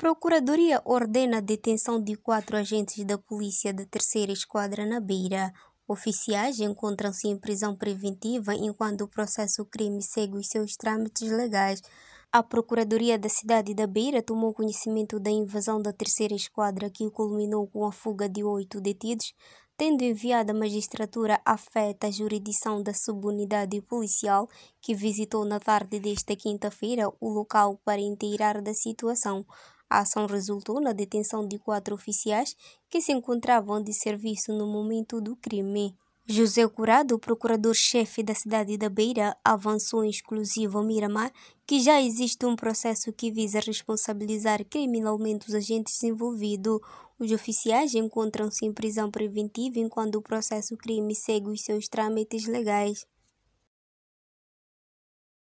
Procuradoria ordena a detenção de quatro agentes da Polícia da Terceira Esquadra na Beira. Oficiais encontram-se em prisão preventiva enquanto o processo crime segue os seus trâmites legais. A Procuradoria da cidade da Beira tomou conhecimento da invasão da terceira esquadra, que culminou com a fuga de oito detidos, tendo enviado a magistratura afeta à jurisdição da subunidade policial, que visitou na tarde desta quinta-feira o local para inteirar da situação. A ação resultou na detenção de quatro oficiais que se encontravam de serviço no momento do crime. José Curado, procurador-chefe da cidade da Beira, avançou em exclusivo ao Miramar que já existe um processo que visa responsabilizar criminalmente os agentes envolvidos. Os oficiais encontram-se em prisão preventiva enquanto o processo crime segue os seus trâmites legais.